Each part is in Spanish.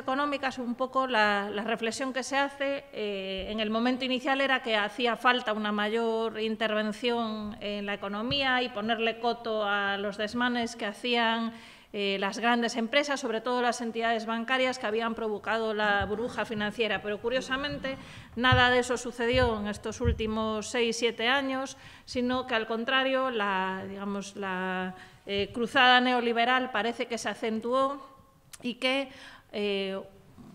económicas, un poco la, reflexión que se hace eh, en el momento inicial era que hacía falta una mayor intervención en la economía y ponerle coto a los desmanes que hacían eh, las grandes empresas, sobre todo las entidades bancarias que habían provocado la burbuja financiera. Pero curiosamente, nada de eso sucedió en estos últimos seis, siete años, sino que al contrario, la, digamos, la eh, cruzada neoliberal parece que se acentuó y que eh,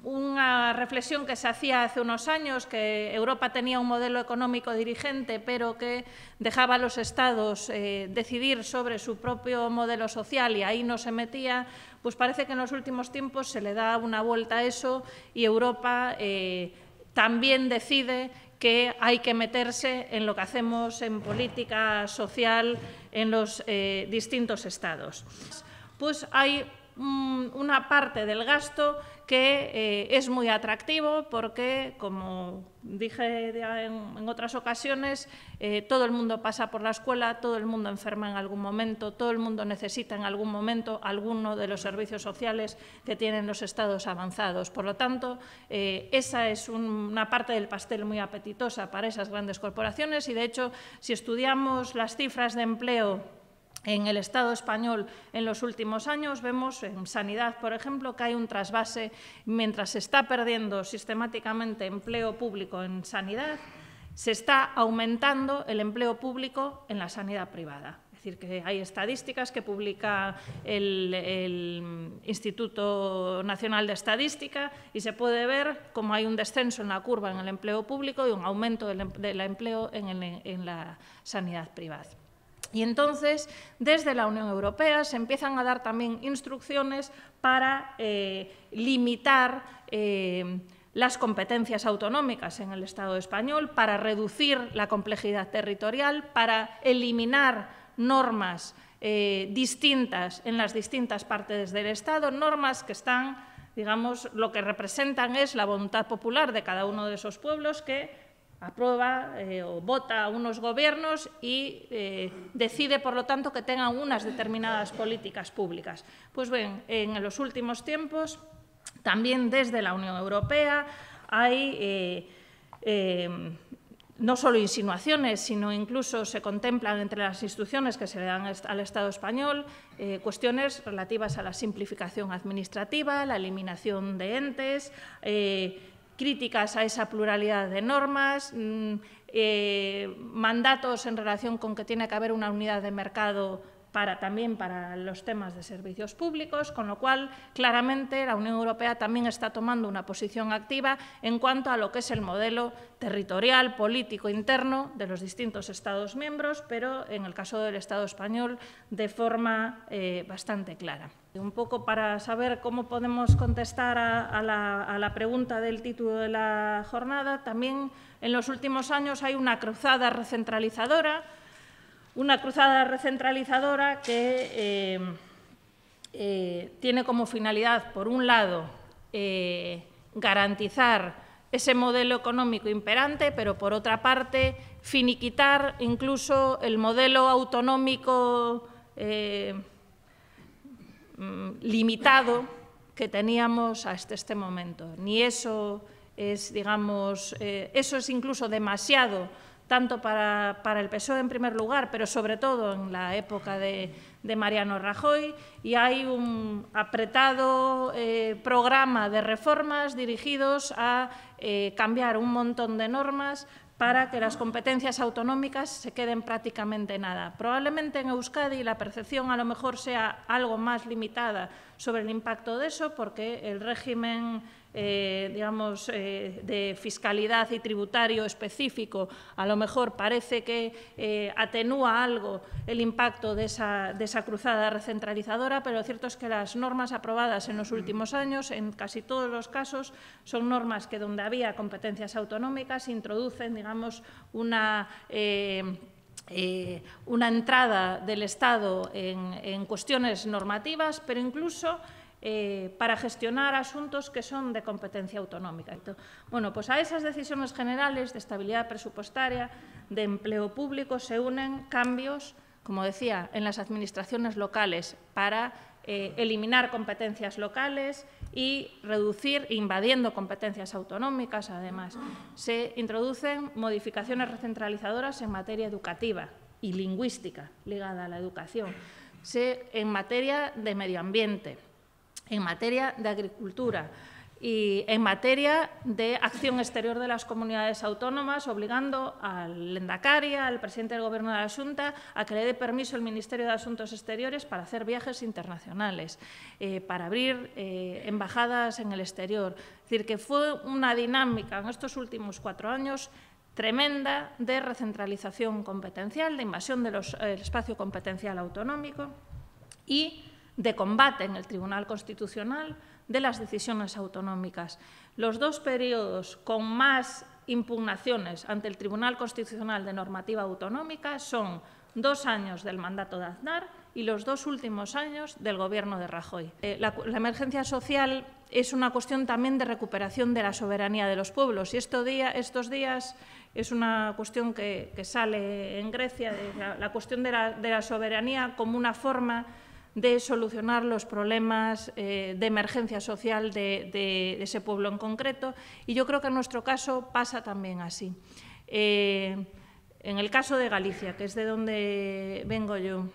una reflexión que se hacía hace unos años, que Europa tenía un modelo económico dirigente, pero que dejaba a los Estados eh, decidir sobre su propio modelo social y ahí no se metía, pues parece que en los últimos tiempos se le da una vuelta a eso y Europa eh, también decide que hay que meterse en lo que hacemos en política social en los distintos estados. Pues hay Mm, una parte del gasto que eh, es muy atractivo porque, como dije en, otras ocasiones, eh, todo el mundo pasa por la escuela, todo el mundo enferma en algún momento, todo el mundo necesita en algún momento alguno de los servicios sociales que tienen los estados avanzados. Por lo tanto, eh, esa es una parte del pastel muy apetitosa para esas grandes corporaciones y, de hecho, si estudiamos las cifras de empleo en el Estado español en los últimos años. Vemos en sanidad, por ejemplo, que hay un trasvase mientras se está perdiendo sistemáticamente empleo público en sanidad, se está aumentando el empleo público en la sanidad privada. Es decir, que hay estadísticas que publica el, Instituto Nacional de Estadística y se puede ver cómo hay un descenso en la curva en el empleo público y un aumento del, em, empleo en la sanidad privada. Y entonces, desde la Unión Europea se empiezan a dar también instrucciones para eh, limitar eh, las competencias autonómicas en el Estado español, para reducir la complejidad territorial, para eliminar normas eh, distintas en las distintas partes del Estado, normas que están, digamos, lo que representan es la voluntad popular de cada uno de esos pueblos que aprueba eh, o vota a unos gobiernos y eh, decide, por lo tanto, que tengan unas determinadas políticas públicas. Pues bien, en los últimos tiempos, también desde la Unión Europea, hay eh, no solo insinuaciones, sino incluso se contemplan entre las instituciones que se le dan al Estado español cuestiones relativas a la simplificación administrativa, la eliminación de entes, críticas a esa pluralidad de normas, mm, eh, mandatos en relación con que tiene que haber una unidad de mercado para, también para los temas de servicios públicos, con lo cual claramente la Unión Europea también está tomando una posición activa en cuanto a lo que es el modelo territorial, político, interno de los distintos Estados miembros, pero en el caso del Estado español de forma eh, bastante clara. Un poco para saber cómo podemos contestar a, la, pregunta del título de la jornada, también en los últimos años hay una cruzada recentralizadora, una cruzada recentralizadora que eh, eh, tiene como finalidad, por un lado, eh, garantizar ese modelo económico imperante, pero por otra parte, finiquitar incluso el modelo autonómico Mm, limitado que teníamos hasta este, este momento. Ni eso es, digamos, eh, eso es incluso demasiado, tanto para, el PSOE en primer lugar, pero sobre todo en la época de, Mariano Rajoy, y hay un apretado eh, programa de reformas dirigidos a eh, cambiar un montón de normas para que las competencias autonómicas se queden prácticamente nada. Probablemente en Euskadi la percepción a lo mejor sea algo más limitada sobre el impacto de eso, porque el régimen eh, digamos, eh, de fiscalidad y tributario específico, a lo mejor parece que eh, atenúa algo el impacto de esa, cruzada recentralizadora, pero lo cierto es que las normas aprobadas en los últimos años, en casi todos los casos, son normas que donde había competencias autonómicas introducen, digamos, una… una entrada del Estado en, en cuestiones normativas, pero incluso eh, para gestionar asuntos que son de competencia autonómica. Bueno, pues a esas decisiones generales de estabilidad presupuestaria, de empleo público, se unen cambios, como decía, en las administraciones locales para eh, eliminar competencias locales y reducir, invadiendo competencias autonómicas, además. Se introducen modificaciones recentralizadoras en materia educativa y lingüística, ligada a la educación, en materia de medio ambiente en materia de agricultura y en materia de acción exterior de las comunidades autónomas, obligando al Lendacaria, al presidente del Gobierno de la Junta, a que le dé permiso al Ministerio de Asuntos Exteriores para hacer viajes internacionales, eh, para abrir eh, embajadas en el exterior. Es decir, que fue una dinámica en estos últimos cuatro años tremenda de recentralización competencial, de invasión del eh, espacio competencial autonómico y de combate en el Tribunal Constitucional de las decisiones autonómicas. Los dos periodos con más impugnaciones ante el Tribunal Constitucional de Normativa Autonómica son dos años del mandato de Aznar y los dos últimos años del Gobierno de Rajoy. Eh, la, emergencia social es una cuestión también de recuperación de la soberanía de los pueblos y estos días es una cuestión que, sale en Grecia, la, cuestión de la, de la soberanía como una forma de solucionar los problemas eh, de emergencia social de, ese pueblo en concreto. Y yo creo que en nuestro caso pasa también así. Eh, en el caso de Galicia, que es de donde vengo yo,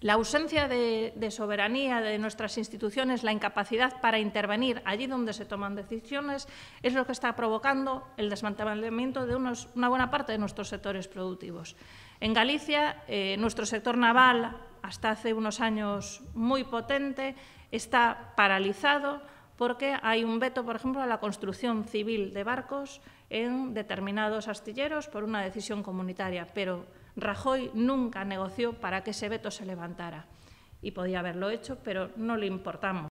la ausencia de, soberanía de nuestras instituciones, la incapacidad para intervenir allí donde se toman decisiones, es lo que está provocando el desmantelamiento de una buena parte de nuestros sectores productivos. En Galicia, eh, nuestro sector naval hasta hace unos años muy potente, está paralizado porque hay un veto, por ejemplo, a la construcción civil de barcos en determinados astilleros por una decisión comunitaria, pero Rajoy nunca negoció para que ese veto se levantara y podía haberlo hecho, pero no le importamos.